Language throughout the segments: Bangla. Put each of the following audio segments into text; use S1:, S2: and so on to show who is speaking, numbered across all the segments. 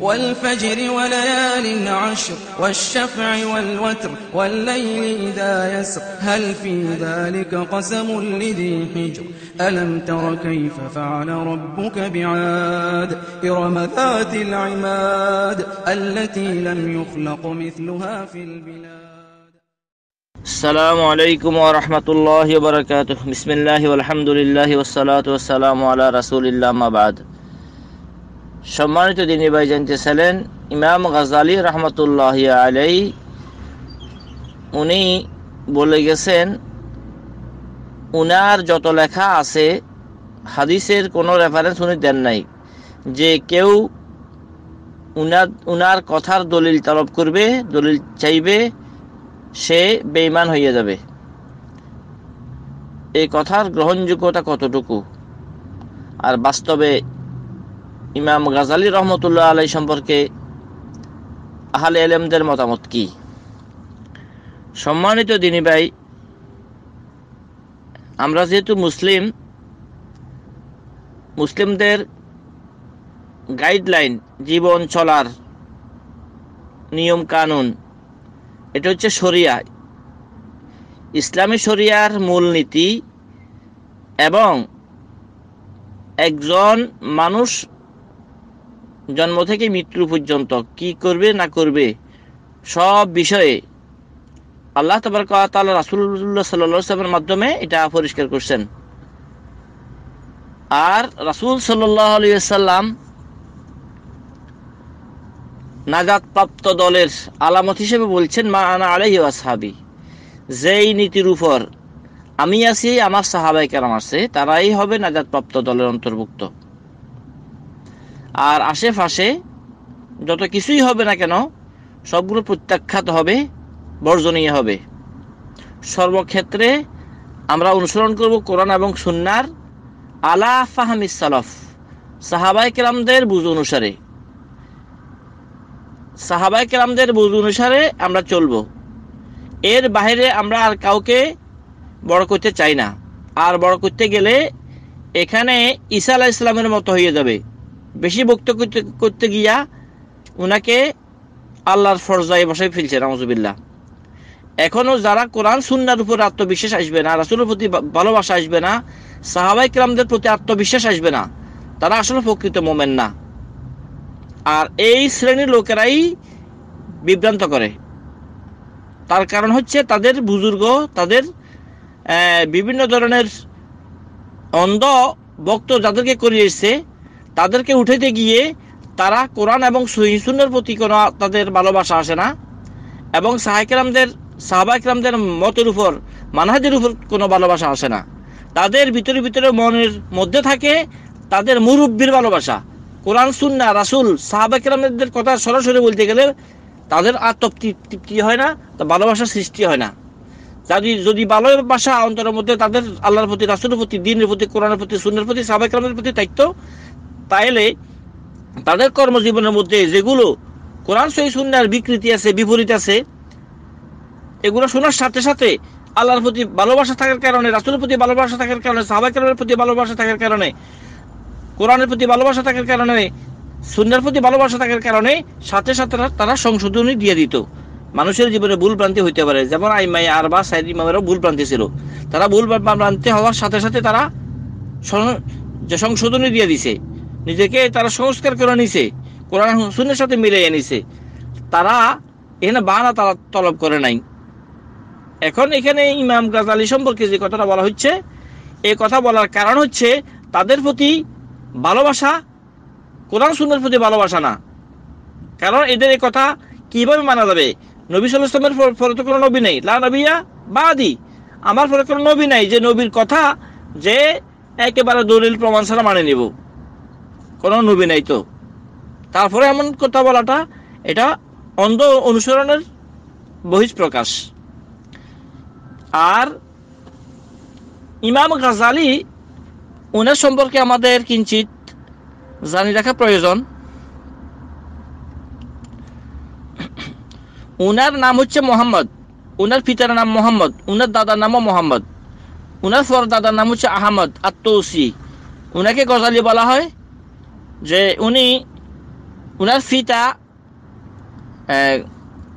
S1: والفجر وليال عشر والشفع والوتر والليل إذا يسر هل في ذلك قسم لذي حجر ألم تر كيف فعل ربك بعاد إرم ذات العماد التي لم يخلق مثلها في البلاد السلام عليكم ورحمة الله وبركاته بسم الله والحمد لله والصلاة والسلام على رسول الله ما بعد সম্মানিত দিনী ভাই জানতেছিলেন ইমাম গাজালি রহমতুল্লাহ আলাই উনি বলে গেছেন উনার যত লেখা আছে হাদিসের কোনো রেফারেন্স উনি দেন নাই যে কেউ উনার উনার কথার দলিল তলব করবে দলিল চাইবে সে বেইমান হইয়া যাবে এই কথার গ্রহণযোগ্যতা কতটুকু আর বাস্তবে ইমাম গাজালি রহমতুল্লাহ আলাই সম্পর্কে আহলে এলেমদের মতামত কি সম্মানিত দিনী ভাই আমরা যেহেতু মুসলিম মুসলিমদের গাইডলাইন জীবন চলার নিয়ম কানুন এটা হচ্ছে সরিয়া ইসলামী শরিয়ার নীতি এবং একজন মানুষ জন্ম থেকে মৃত্যু পর্যন্ত কি করবে না করবে সব বিষয়ে আল্লাহ তবরক তাল রাসুল্লাহ সাল্লামের মাধ্যমে এটা পরিষ্কার করছেন আর রাসুল সাল্লাম নাজাদ প্রাপ্ত দলের আলামত হিসেবে বলছেন মা আনা আলহি আসহাবি যেই নীতির উপর আমি আছি আমার সাহাবাই কেরাম আছে তারাই হবে নাজাদ প্রাপ্ত দলের অন্তর্ভুক্ত আর আশেপাশে যত কিছুই হবে না কেন সবগুলো প্রত্যাখ্যাত হবে বর্জনীয় হবে সর্বক্ষেত্রে আমরা অনুসরণ করব কোরআন এবং সুন্নার আলা ফাহামিস সালফ সাহাবাই কেরামদের বুঝ অনুসারে সাহাবাই কেরামদের বুঝ অনুসারে আমরা চলব এর বাইরে আমরা আর কাউকে বড় করতে চাই না আর বড় করতে গেলে এখানে ঈসা আলাহ ইসলামের মতো হয়ে যাবে বেশি ভক্ত করতে গিয়া ওনাকে আল্লাহর ফরজায় বসায় ফেলছে রামজুবিল্লা এখনো যারা কোরআন সুন্নার উপর আত্মবিশ্বাস আসবে না রাসুলের প্রতি ভালোবাসা আসবে না সাহাবাই ক্রামদের প্রতি আত্মবিশ্বাস আসবে না তারা আসলে প্রকৃত মোমেন না আর এই শ্রেণীর লোকেরাই বিভ্রান্ত করে তার কারণ হচ্ছে তাদের বুজুর্গ তাদের বিভিন্ন ধরনের অন্ধ ভক্ত যাদেরকে করিয়েছে তাদেরকে উঠেতে গিয়ে তারা কোরআন এবং সহিসুনের প্রতি কোনো তাদের ভালোবাসা আসে না এবং সাহাইকরামদের সাহাবাইকরামদের মতের উপর মানহাজের উপর কোনো ভালোবাসা আসে না তাদের ভিতরে ভিতরে মনের মধ্যে থাকে তাদের মুরব্বীর ভালোবাসা কোরআন সুন্না রাসুল সাহাবাইকরামদের কথা সরাসরি বলতে গেলে তাদের আর তৃপ্তি হয় না তা ভালোবাসার সৃষ্টি হয় না যদি যদি ভালোবাসা অন্তরের মধ্যে তাদের আল্লাহর প্রতি রাসুলের প্রতি দিনের প্রতি কোরআনের প্রতি সুন্নের প্রতি সাবেকরামের প্রতি দায়িত্ব তাহলে তাদের কর্মজীবনের মধ্যে যেগুলো কোরআন সহি সুন্নার বিকৃতি আছে বিপরীত আছে এগুলো শোনার সাথে সাথে আল্লাহর প্রতি ভালোবাসা থাকার কারণে রাসুলের প্রতি ভালোবাসা থাকার কারণে সাহাবা প্রতি ভালোবাসা থাকার কারণে কোরআনের প্রতি ভালোবাসা থাকার কারণে সুন্নার প্রতি ভালোবাসা থাকার কারণে সাথে সাথে তারা সংশোধনী দিয়ে দিত মানুষের জীবনে ভুল ভ্রান্তি হইতে পারে যেমন আইমাই আর বা সাইদ ইমামেরও ভুল ভ্রান্তি ছিল তারা ভুল ভ্রান্তি হওয়ার সাথে সাথে তারা যে সংশোধনী দিয়ে দিছে নিজেকে তারা সংস্কার করে নিছে কোরআন হুসুনের সাথে মিলিয়ে নিছে তারা এখানে বাহানা তারা তলব করে নাই এখন এখানে ইমাম গাজালি সম্পর্কে যে কথাটা বলা হচ্ছে এই কথা বলার কারণ হচ্ছে তাদের প্রতি ভালোবাসা কোরআন সুন্দর প্রতি ভালোবাসা না কারণ এদের এই কথা কিভাবে মানা যাবে নবী সালামের ফলে তো কোনো নবী নেই লা বা আদি আমার ফলে কোনো নবী নাই যে নবীর কথা যে একেবারে দলিল প্রমাণ ছাড়া মানে নিব কোনো নবী নাই তো তারপরে এমন কথা বলাটা এটা অন্ধ অনুসরণের প্রকাশ আর ইমাম গাজালি ওনার সম্পর্কে আমাদের কিঞ্চিত জানি রাখা প্রয়োজন ওনার নাম হচ্ছে মোহাম্মদ ওনার পিতার নাম মোহাম্মদ ওনার দাদার নামও মোহাম্মদ ওনার পর দাদার নাম হচ্ছে আহমদ আত্মসি ওনাকে গজালি বলা হয় যে উনি উনার ফিতা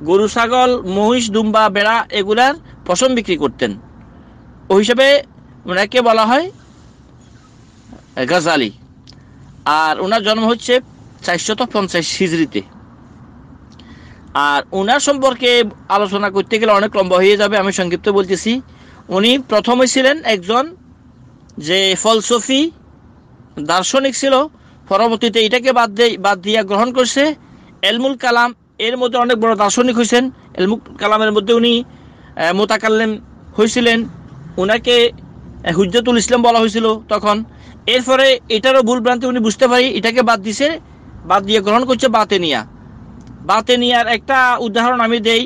S1: গরু ছাগল মহিষ দুম্বা বেড়া এগুলার পশম বিক্রি করতেন ওই হিসাবে ওনাকে বলা হয় গজালি আর ওনার জন্ম হচ্ছে চারশত পঞ্চাশ হিজড়িতে আর ওনার সম্পর্কে আলোচনা করতে গেলে অনেক লম্বা হয়ে যাবে আমি সংক্ষিপ্ত বলতেছি উনি প্রথমে ছিলেন একজন যে ফলসফি দার্শনিক ছিল পরবর্তীতে এটাকে বাদ দিয়ে বাদ দিয়া গ্রহণ করছে এলমুল কালাম এর মধ্যে অনেক বড় দার্শনিক হয়েছেন এলমুল কালামের মধ্যে উনি মোতাকাল্লেম হয়েছিলেন ওনাকে হুজ্জতুল ইসলাম বলা হয়েছিল তখন এরপরে এটারও ভুল ভ্রান্তি উনি বুঝতে পারি এটাকে বাদ দিছে বাদ দিয়ে গ্রহণ করছে বাতেনিয়া বাতেনিয়ার একটা উদাহরণ আমি দেই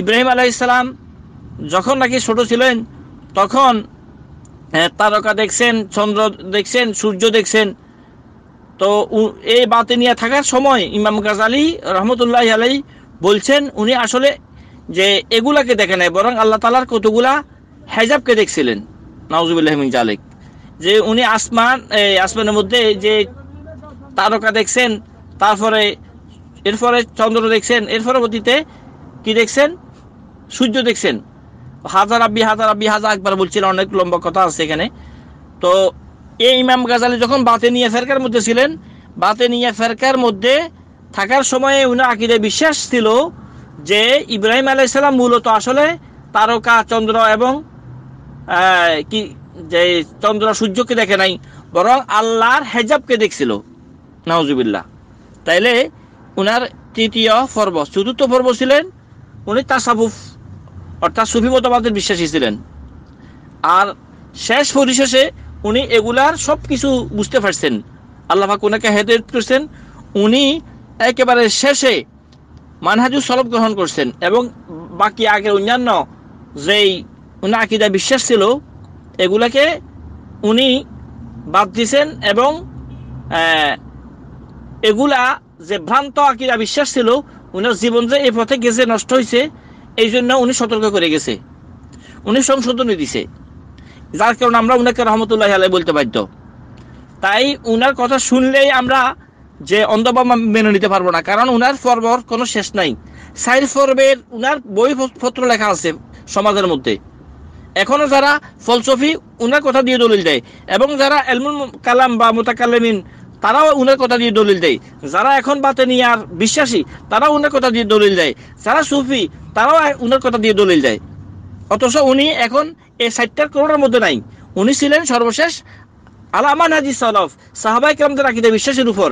S1: ইব্রাহিম ইসলাম যখন নাকি ছোট ছিলেন তখন তারকা দেখছেন চন্দ্র দেখছেন সূর্য দেখছেন তো এই নিয়ে থাকার সময় ইমাম গাজালি রহমতুল্লাহ আলাই বলছেন উনি আসলে যে এগুলাকে দেখে নাই বরং আল্লাহ তালার কতগুলা হেজাবকে দেখছিলেন নওয়াজুবুল্লাহমিন জালেক যে উনি আসমান এই আসমানের মধ্যে যে তারকা দেখছেন তারপরে এরপরে চন্দ্র দেখছেন এর পরবর্তীতে কি দেখছেন সূর্য দেখছেন হাজার আব্বি হাজার আব্বি হাজার একবার বলছিলেন অনেক লম্বা কথা আছে এখানে তো এই ইমাম গাজালি যখন বাতে নিয়ে ফেরকার মধ্যে ছিলেন বাতে নিয়ে ফেরকার মধ্যে থাকার সময়ে উনি আকিদে বিশ্বাস ছিল যে ইব্রাহিম আলাইসাল্লাম মূলত আসলে তারকা চন্দ্র এবং কি যে চন্দ্র সূর্যকে দেখে নাই বরং আল্লাহর হেজাবকে দেখছিল নাহজুবিল্লাহ তাইলে উনার তৃতীয় পর্ব চতুর্থ পর্ব ছিলেন উনি তাসাবুফ অর্থাৎ সুফি মতবাদের বিশ্বাসী ছিলেন আর শেষ পরিশেষে উনি এগুলার সব কিছু বুঝতে পারছেন আল্লাহাক ওনাকে হেদায়ত করছেন উনি একেবারে শেষে মানহাজু সলব গ্রহণ করছেন এবং বাকি আগে অন্যান্য যেই উনি আকিদা বিশ্বাস ছিল এগুলাকে উনি বাদ দিছেন এবং এগুলা যে ভ্রান্ত আকিরা বিশ্বাস ছিল উনার জীবন যে এই পথে গেছে নষ্ট হয়েছে এই জন্য উনি সতর্ক করে গেছে উনি সংশোধনী দিছে যার কারণে আমরা উনাকে রহমতুল্লাহ আলাই বলতে বাধ্য তাই উনার কথা শুনলেই আমরা যে অন্ধবা মেনে নিতে পারবো না কারণ উনার পর্বর কোনো শেষ নাই সাইল পর্বের উনার বইপত্র লেখা আছে সমাজের মধ্যে এখনো যারা ফলসফি উনার কথা দিয়ে দলিল দেয় এবং যারা এলমুল কালাম বা মোতাকালামিন তারাও উনার কথা দিয়ে দলিল দেয় যারা এখন নিয়ে আর বিশ্বাসী তারাও উনার কথা দিয়ে দলিল দেয় যারা সুফি তারাও উনার কথা দিয়ে দলিল দেয় অথচ উনি এখন এই ষাটটা করোনার মধ্যে নাই উনি ছিলেন সর্বশেষ আলামান হাজি সালফ সাহাবাই কেরামদের আকিদা বিশ্বাসের উপর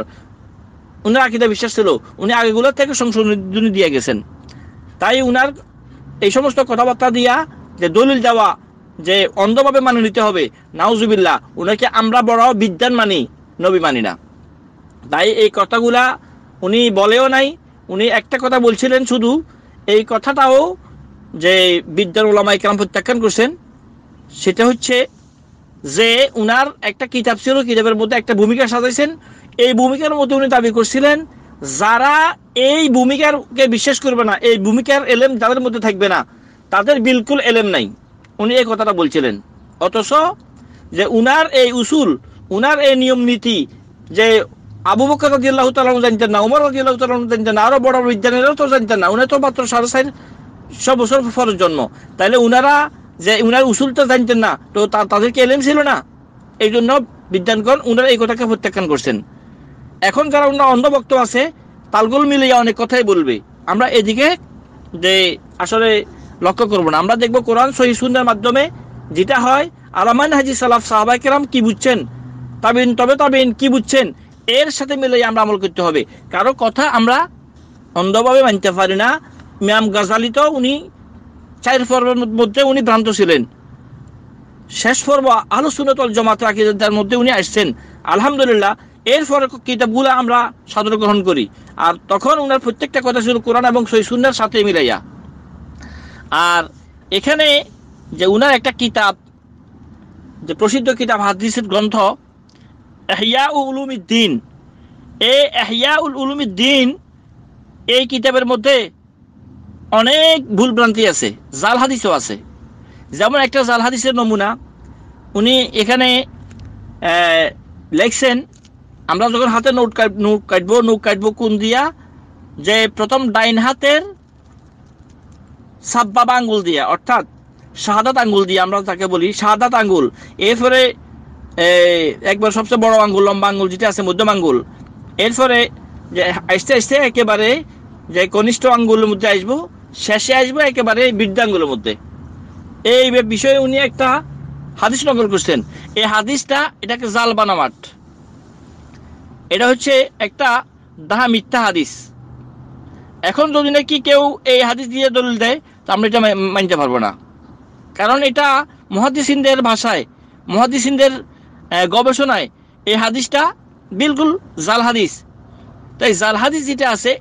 S1: উনার আকিদা বিশ্বাস ছিল উনি আগেগুলোর থেকে সংশোধন দিয়ে গেছেন তাই উনার এই সমস্ত কথাবার্তা দিয়া যে দলিল দেওয়া যে অন্ধভাবে মানে নিতে হবে নাউজুবিল্লা উনাকে আমরা বড় বিদ্যান মানি নবী মানি না তাই এই কথাগুলা উনি বলেও নাই উনি একটা কথা বলছিলেন শুধু এই কথাটাও যে বিদ্যার ওলামা ইকরাম প্রত্যাখ্যান করছেন সেটা হচ্ছে যে উনার একটা কিতাব ছিল কিতাবের মধ্যে একটা ভূমিকা সাজাইছেন এই ভূমিকার মধ্যে উনি দাবি করছিলেন যারা এই ভূমিকারকে বিশ্বাস করবে না এই ভূমিকার এলেম তাদের মধ্যে থাকবে না তাদের বিলকুল এলেম নাই উনি এই কথাটা বলছিলেন অথচ যে উনার এই উসুল উনার এই নিয়ম নীতি যে আবু বকর রাজিয়াল্লাহ তালন জানতেন না উমর রাজিয়াল্লাহ তালন জানতেন না আরো বড় বিজ্ঞানীরাও তো জানতেন না উনি তো মাত্র সাড়ে সব বছর ফরজ জন্ম তাহলে উনারা যে উনার উসুলটা জানতেন না তো তাদেরকে এলেম ছিল না এই জন্য বিদ্যানগণ উনারা এই কথাকে প্রত্যাখ্যান করছেন এখন যারা উনার অন্ধভক্ত আছে তালগোল মিলিয়ে অনেক কথাই বলবে আমরা এদিকে যে আসলে লক্ষ্য করব না আমরা দেখব কোরআন সহি সুন্দর মাধ্যমে যেটা হয় আলামান হাজি সালাফ সাহাবাই কেরাম কি বুঝছেন তাবিন তবে তাবিন কি বুঝছেন এর সাথে মিলে আমরা আমল করতে হবে কারো কথা আমরা অন্ধভাবে মানতে পারি না ম্যাম গাজালি তো উনি চার পর্বের মধ্যে উনি ভ্রান্ত ছিলেন শেষ পর্ব সুনতল জমাতে আকিদার মধ্যে উনি আসছেন আলহামদুলিল্লাহ এরপরে কিতাবগুলো আমরা সাদর গ্রহণ করি আর তখন উনার প্রত্যেকটা কথা ছিল কোরআন এবং সই সুন্নার সাথে মিলাইয়া আর এখানে যে উনার একটা কিতাব যে প্রসিদ্ধ কিতাব হাদিসের গ্রন্থ এহিয়া উলুমিদ্দিন এ এহিয়া উল উলুমিদ্দিন এই কিতাবের মধ্যে অনেক ভুল ভ্রান্তি আছে জাল হাদিসও আছে যেমন একটা জাল হাদিসের নমুনা উনি এখানে লেখছেন আমরা যখন হাতে নোট নোট কাটবো নোট কাটবো কোন দিয়া যে প্রথম ডাইন হাতের সাব্বাবা আঙ্গুল দিয়া অর্থাৎ শাহাদাত আঙ্গুল দিয়ে আমরা তাকে বলি শাহাদাত আঙ্গুল এরপরে একবার সবচেয়ে বড় আঙ্গুল লম্বা আঙ্গুল যেটা আছে মধ্যম আঙ্গুল এরপরে যে আস্তে আস্তে একেবারে যে কনিষ্ঠ আঙ্গুলের মধ্যে আসবো শেষে আসবে একেবারে বৃদ্ধাঙ্গুলোর মধ্যে এই বিষয়ে উনি একটা হাদিস নকল করছেন এই হাদিসটা এটাকে জাল বানামাট এটা হচ্ছে একটা দাহা মিথ্যা হাদিস এখন যদি নাকি কেউ এই হাদিস দিয়ে দলিল দেয় তা আমরা এটা মানতে পারবো না কারণ এটা মহাদিসিনদের ভাষায় মহাদিসিনদের গবেষণায় এই হাদিসটা বিলকুল জাল হাদিস তাই জাল হাদিস যেটা আছে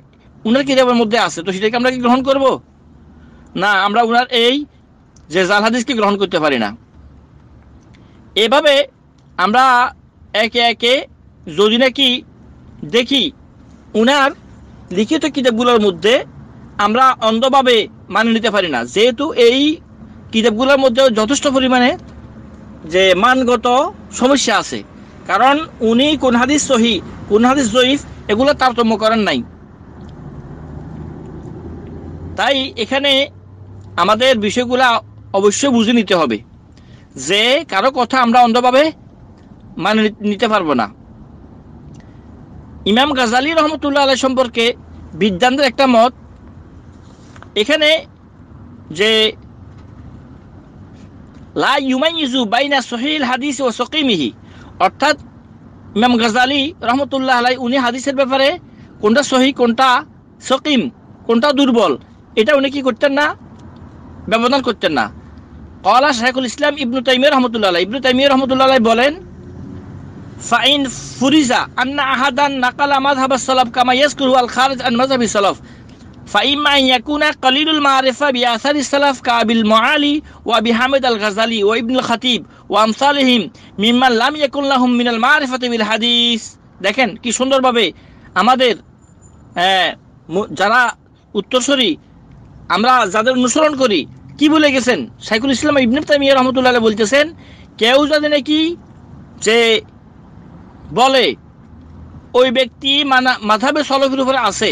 S1: উনার কিতাবের মধ্যে আছে তো সেটাকে আমরা কি গ্রহণ করব না আমরা উনার এই যে জাল হাদিসকে গ্রহণ করতে পারি না এভাবে আমরা একে একে যদি নাকি দেখি উনার লিখিত কিতাবগুলোর মধ্যে আমরা অন্ধভাবে মানে নিতে পারি না যেহেতু এই কিতাবগুলোর মধ্যে যথেষ্ট পরিমাণে যে মানগত সমস্যা আছে কারণ উনি কোন হাদিস সহি কোন হাদিস জয়ীফ এগুলো তারতম্য করেন নাই তাই এখানে আমাদের বিষয়গুলা অবশ্যই বুঝে নিতে হবে যে কারো কথা আমরা অন্ধভাবে মানে নিতে পারবো না ইমাম গাজালি রহমতুল্লাহ আলাই সম্পর্কে বিদ্যান্তের একটা মত এখানে যে লা ইউমাইজু বাইনা সহিল হাদিস ও সকিমিহি অর্থাৎ ইমাম গাজালি রহমতুল্লাহ আলাই উনি হাদিসের ব্যাপারে কোনটা সহি কোনটা সকিম কোনটা দুর্বল এটা উনি কি করতেন না ব্যবধান করতেন না কলা শাহুল ইসলাম ইবনু তাইমিয়া রহমতুল্লাহ ইবনু তাইমিয়া রহমতুল্লাহ বলেন ফাইন ফুরিজা আন্না আহাদান নাকালা মাযহাবাস সালাফ কামা ইয়াসকুরু আল খারিজ আন মাযহাবি সালাফ فإما أن يكون قليل المعرفة بآثار السلف كأبي المعالي গাজালি حامد الغزالي وابن الخطيب وأمثالهم ممن لم يكن لهم من المعرفة হাদিস দেখেন কি সুন্দরভাবে আমাদের হ্যাঁ, যারা উত্তরসূরি আমরা যাদের অনুসরণ করি কি বলে গেছেন সাইকুল ইসলাম ইবনে তামিয়া রহমতুল্লাহ বলতেছেন কেউ যদি নাকি যে বলে ওই ব্যক্তি মানা মাথাবে সলফের উপরে আছে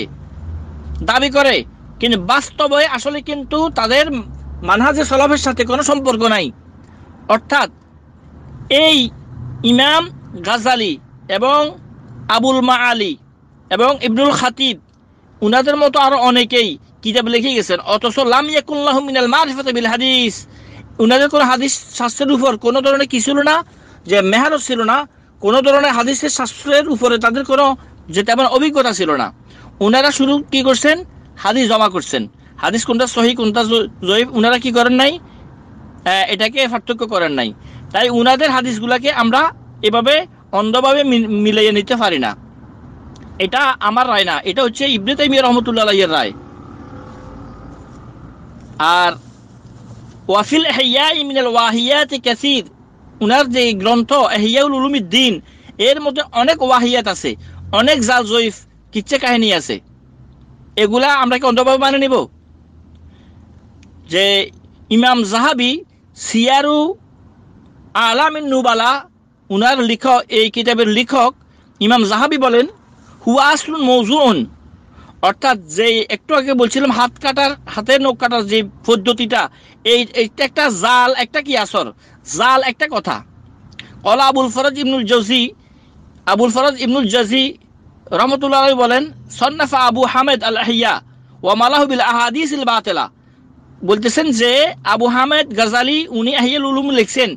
S1: দাবি করে কিন্তু বাস্তবে আসলে কিন্তু তাদের মানহাজে সলফের সাথে কোনো সম্পর্ক নাই অর্থাৎ এই ইমাম গাজালি এবং আবুল মা আলী এবং ইবনুল খাতিব উনাদের মতো আরও অনেকেই কিতাব লিখে গেছেন অথচ লাম ইয়াকুল্লাহ মিনাল মারিফাত বিল হাদিস উনাদের কোনো হাদিস শাস্ত্রের উপর কোনো ধরনের কি ছিল না যে মেহারত ছিল না কোনো ধরনের হাদিসের শাস্ত্রের উপরে তাদের কোনো যে তেমন অভিজ্ঞতা ছিল না ওনারা শুরু কি করছেন হাদিস জমা করছেন হাদিস কোনটা সহি কোনটা জয়ীব ওনারা কি করেন নাই এটাকে পার্থক্য করেন নাই তাই উনাদের হাদিসগুলাকে আমরা এভাবে অন্ধভাবে মিলাইয়ে নিতে পারি না এটা আমার রায় না এটা হচ্ছে ইবনে তাইমিয়া রহমতুল্লাহ রায় আর ওয়াফিল এহিয়া ইমিনাল ওয়াহিয়াত কাসির উনার যে গ্রন্থ এহিয়াউল উলুমিদ্দিন এর মধ্যে অনেক ওয়াহিয়াত আছে অনেক জাল জয়ীফ কিচ্ছে কাহিনী আছে এগুলা আমরা কি অন্ধভাবে মানে নিব যে ইমাম জাহাবি সিয়ারু আলামিন নুবালা উনার লিখক এই কিতাবের লিখক ইমাম জাহাবি বলেন হুয়া আসলুন মৌজুন অর্থাৎ যে একটু আগে বলছিলাম হাত কাটার হাতে নখ কাটার যে পদ্ধতিটা এই একটা জাল একটা কি আসর জাল একটা কথা কলা আবুল ফরজ ইবনুল জজি আবুল ফরজ ইবনুল জজি রহমতুল্লাহ বলেন সন্নাফা আবু হামেদ আল আহিয়া ওয়ামালাহবিল আহাদিস বাতেলা বলতেছেন যে আবু হামেদ গাজালি উনি আহিয়াল উলুম লিখছেন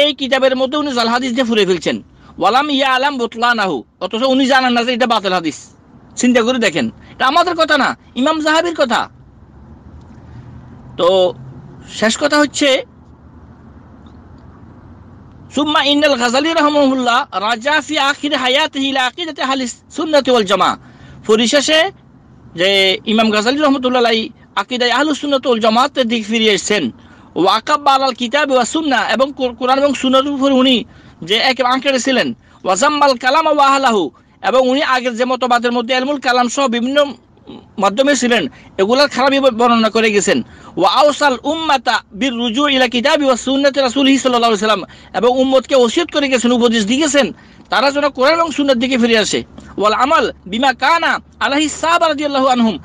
S1: এই কিতাবের মধ্যে উনি জাল হাদিস দিয়ে ফুরে ফেলছেন ওয়ালাম ইয়া আলাম বতলা নাহু অথচ উনি জানান না যে এটা বাতেল হাদিস চিন্তা করে দেখেন এটা আমাদের কথা না ইমাম জাহাবির কথা তো শেষ কথা হচ্ছে সুম্মা ইন্নাল গাজালি রহমুল্লাহ রাজা ফি আখির হায়াত হিলা আকিদাতে ওয়াল জামা পরিশেষে যে ইমাম গাজালি রহমতুল্লাহ আকিদায় আহলু সুন্নত ওল জামাতের দিক ফিরিয়ে ওয়াকাব কিতাব ওয়া সুন্না এবং কোরআন এবং সুন্নতির উপর উনি যে এক আঁকড়ে ছিলেন ওয়াজাম্মাল কালাম ওয়া এবং উনি আগের যে মতবাদের মধ্যে এলমুল কালাম সহ বিভিন্ন মাধ্যমে ছিলেন এগুলার খারাপই বর্ণনা করে গেছেন ওয়াউসাল উম্মাতা বীর রুজু ইলা কিতাবি ওয়া সুন্নাত রাসূল সাল্লাল্লাহু সাল্লাম এবং উম্মতকে ওসিয়ত করে গেছেন উপদেশ দিয়েছেন তারা যেন কোরআন এবং সুন্নার দিকে ফিরে আসে ওয়াল আমাল বিমা কানা আলাইহি সাহাবা রাদিয়াল্লাহু আনহুম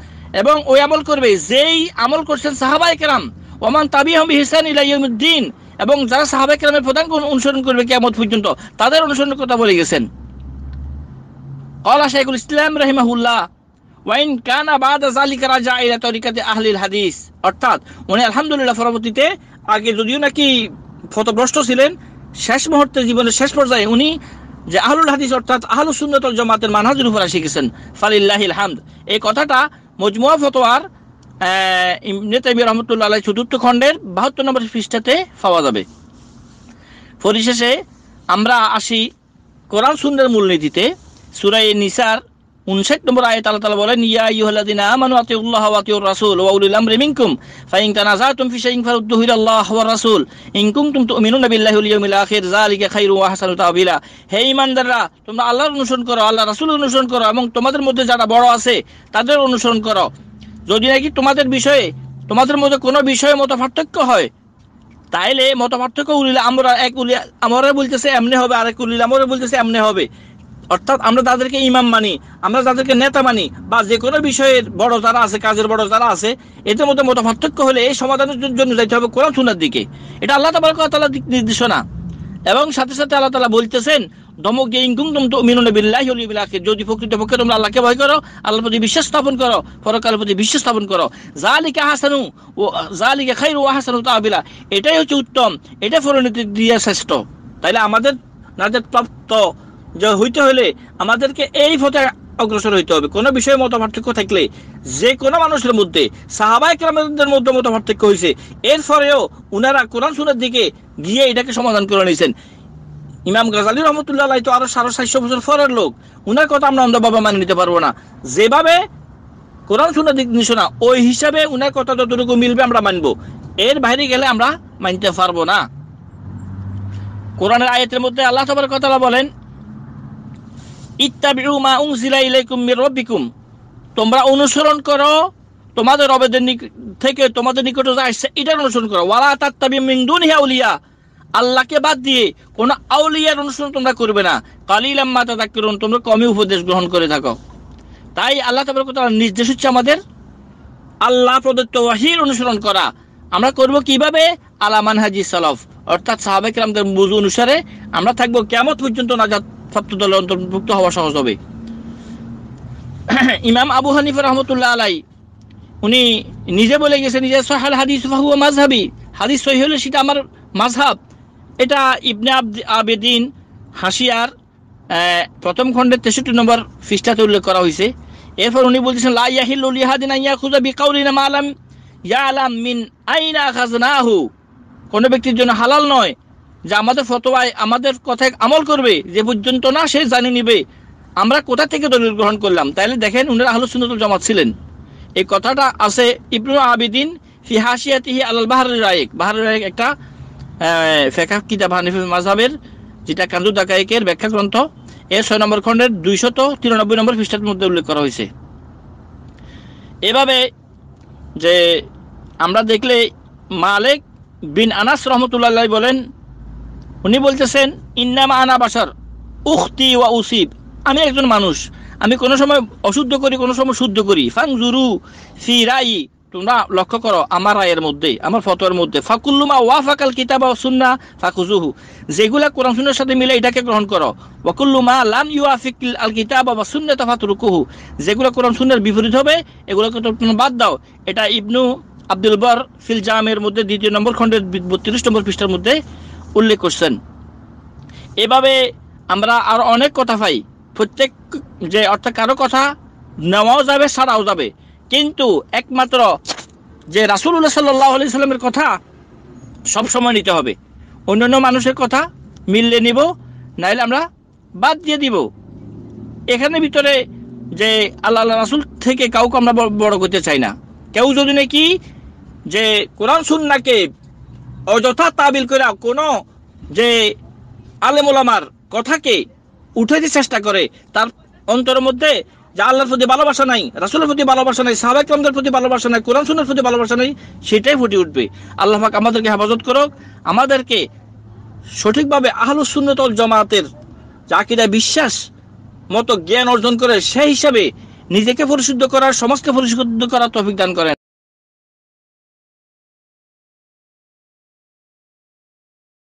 S1: এবং ওই আমল করবে যেই আমল করছেন সাহাবা একরাম ওমান তাবিহুম বিহসান ইলা ইয়াউমিদ্দিন এবং যারা সাহাবা একরামের প্রধান অনুসরণ করবে কিয়ামত পর্যন্ত তাদের অনুসরণের কথা বলে গেছেন قال شيخ الاسلام رحمه الله ওয়াইন কানা বাদা জালিকা রাজা ইলা তরিকাতে আহলিল হাদিস অর্থাৎ উনি আলহামদুলিল্লাহ পরবর্তীতে আগে যদিও নাকি ফতভ্রষ্ট ছিলেন শেষ মুহূর্তে জীবনের শেষ পর্যায়ে উনি যে আহলুল হাদিস অর্থাৎ আহলু সুন্নতল জমাতের মানহাজুল উপরা শিখেছেন ফালিল্লাহিল হামদ এই কথাটা মজমুয়া ফতোয়ার ইবনে তাইমি রহমতুল্লাহ আলাই চতুর্থ খণ্ডের বাহাত্তর নম্বর পৃষ্ঠাতে পাওয়া যাবে পরিশেষে আমরা আসি কোরআন সুন্নের মূলনীতিতে সুরাই নিসার উনষাট নম্বর আয়াত আল্লাহ তাআলা বলেন ইয়া আইয়ুহাল্লাযীনা আমানু আতিউল্লাহ ওয়া আতিউর রাসূল ওয়া উলিল আমরি মিনকুম ফাইন তানাযাতুম ফি শাইইন ফারুদ্দুহু ইলাল্লাহ ওয়া রাসূল ইন কুনতুম তু'মিনুনা বিল্লাহি ওয়াল ইয়াউমিল আখির যালিকা খায়রুন ওয়া আহসানু তা'বিলা হে ঈমানদাররা তোমরা আল্লাহর অনুসরণ করো আল্লাহর রাসূলের অনুসরণ করো এবং তোমাদের মধ্যে যারা বড় আছে তাদের অনুসরণ করো যদি নাকি তোমাদের বিষয়ে তোমাদের মধ্যে কোনো বিষয়ে মত পার্থক্য হয় তাইলে মত পার্থক্য উলিল আমরা এক উলিল আমরা বলতেছে এমনি হবে এক উলিল আমরা বলতেছে এমনি হবে অর্থাৎ আমরা তাদেরকে ইমাম মানি আমরা তাদেরকে নেতা মানি বা যে কোনো বিষয়ের বড় যারা আছে কাজের বড় যারা আছে এদের মধ্যে মত পার্থক্য হলে এই সমাধানের জন্য যাইতে হবে কোরআন সুনার দিকে এটা আল্লাহ তালা দিক নির্দেশনা এবং সাথে সাথে আল্লাহ তালা বলতেছেন দমক যে ইনকুম তুম তো মিনুন বিল্লাহি বিল্লাহকে যদি পক্ষে তোমরা আল্লাহকে ভয় করো আল্লাহর প্রতি বিশ্বাস স্থাপন করো ফরকালের প্রতি বিশ্বাস স্থাপন করো যা লিখে হাসানু ও যা লিখে খাই ও হাসানু আবিলা এটাই হচ্ছে উত্তম এটা পরিণতি দিয়ে শ্রেষ্ঠ তাইলে আমাদের নাদের প্রাপ্ত হইতে হলে আমাদেরকে এই পথে অগ্রসর হইতে হবে কোনো বিষয়ে মত পার্থক্য থাকলে যে কোনো মানুষের মধ্যে সাহাবাই মধ্যে মত পার্থক্য হয়েছে এরপরেও উনারা কোরআন সুনের দিকে গিয়ে এটাকে সমাধান করে নিয়েছেন ইমাম গাজালি রহমতুল্লাহ তো আরো সাড়ে সাতশো বছর ফরের লোক উনার কথা আমরা অন্ধভাবে মানে নিতে পারবো না যেভাবে কোরআন সুনের দিক না ওই হিসাবে উনার কথা যতটুকু মিলবে আমরা মানবো এর বাইরে গেলে আমরা মানতে পারবো না কোরআনের আয়াতের মধ্যে আল্লাহ সবার কথা বলেন ইত্তাবিউ মা উংজিলা রব্বিকুম তোমরা অনুসরণ করো তোমাদের রবেদের থেকে তোমাদের নিকটে যা আসছে এটার অনুসরণ করো ওয়ালা তাত্তাবি মিন দুনিহি আউলিয়া আল্লাহকে বাদ দিয়ে কোন আউলিয়ার অনুসরণ তোমরা করবে না কালিলাম মাতা তাকিরুন তোমরা কমই উপদেশ গ্রহণ করে থাকো তাই আল্লাহ তাবার কথা নির্দেশ হচ্ছে আমাদের আল্লাহ প্রদত্ত ওয়াহির অনুসরণ করা আমরা করব কিভাবে আলামান হাজি সালফ অর্থাৎ সাহাবেকরামদের মুজু অনুসারে আমরা থাকবো কেমন পর্যন্ত নাজাত অন্তর্ভুক্ত হওয়া সহজ হবে ইমাম আবু হানিফ রহমতুল্লাহ আলাই উনি নিজে বলে গেছেন যে সহাল হাদিস ফাহুয়া মাঝহাবি হাদিস সহি হলে সেটা আমার মাঝহাব এটা ইবনে আবেদিন হাসিয়ার প্রথম খণ্ডের তেষট্টি নম্বর ফিস্টাতে উল্লেখ করা হয়েছে এরপর উনি বলতেছেন লাহিহাদিন আইয়া খুজা বিকাউলিনা আলাম ইয়া আলাম মিন আইনা খাজনাহু কোনো ব্যক্তির জন্য হালাল নয় যে আমাদের ফতোয়ায় আমাদের কথায় আমল করবে যে পর্যন্ত না সে জানি নিবে আমরা কোথা থেকে দলিল গ্রহণ করলাম তাহলে দেখেন উনারা আহলু সুন্দর জমাত ছিলেন এই কথাটা আছে ইবনু আবিদিন ফিহাসিয়াতিহি আলাল বাহার রায়েক বাহর রায়েক একটা ফেকা কিতাব হানিফ মাঝহাবের যেটা কান্দু দাকায়েকের ব্যাখ্যা গ্রন্থ এর ছয় নম্বর খণ্ডের দুইশত তিরানব্বই নম্বর খ্রিস্টার মধ্যে উল্লেখ করা হয়েছে এভাবে যে আমরা দেখলে মালেক বিন আনাস রহমতুল্লাহ বলেন উনি বলতেছেন ইন্নামা আনা বাসার উখতি ওয়া উসিব আমি একজন মানুষ আমি কোনো সময় অশুদ্ধ করি কোনো সময় শুদ্ধ করি ফাং জুরু ফি রাই তোমরা লক্ষ্য করো আমার রায়ের মধ্যে আমার ফতোয়ার মধ্যে ফাকুল্লুমা ওয়া ফাকাল কিতাব সুন্না ফাকুজুহু যেগুলা কোরআন সুন্নার সাথে মিলে এটাকে গ্রহণ করো ওয়াকুল্লুমা লাম ইউআফিক আল কিতাব বা সুন্না ফাতরুকুহু যেগুলো কোরআন সুন্নার বিপরীত হবে এগুলোকে তোমরা বাদ দাও এটা ইবনু আব্দুল বর ফিল জামের মধ্যে দ্বিতীয় নম্বর খণ্ডের বত্রিশ নম্বর পৃষ্ঠার মধ্যে উল্লেখ করছেন এভাবে আমরা আর অনেক কথা পাই প্রত্যেক যে অর্থাৎ কারো কথা নেওয়াও যাবে সারাও যাবে কিন্তু একমাত্র যে রাসুল্লাহ সাল্লাহ আলি সাল্লামের কথা সবসময় নিতে হবে অন্যান্য মানুষের কথা মিললে নিব নাহলে আমরা বাদ দিয়ে দিব এখানে ভিতরে যে আল্লাহ রাসুল থেকে কাউকে আমরা বড় করতে চাই না কেউ যদি নাকি যে কোরআন সুন্নাকে অযথা তাবিল করে কোন যে আলেমার কথাকে উঠাইতে চেষ্টা করে তার অন্তরের মধ্যে যে আল্লাহর প্রতি ভালোবাসা নাই রাসুলের প্রতি ভালোবাসা নাই সাহাবাইকরামদের প্রতি ভালোবাসা নাই কোরআন সুনের প্রতি ভালোবাসা নাই সেটাই ফুটে উঠবে আল্লাহ আমাদেরকে হেফাজত করুক আমাদেরকে সঠিকভাবে আহলুসুন্নতল জমাতের চাকিদায় বিশ্বাস মতো জ্ঞান অর্জন করে সেই হিসাবে নিজেকে পরিশুদ্ধ করার সমাজকে পরিশুদ্ধ করার তফিক দান করেন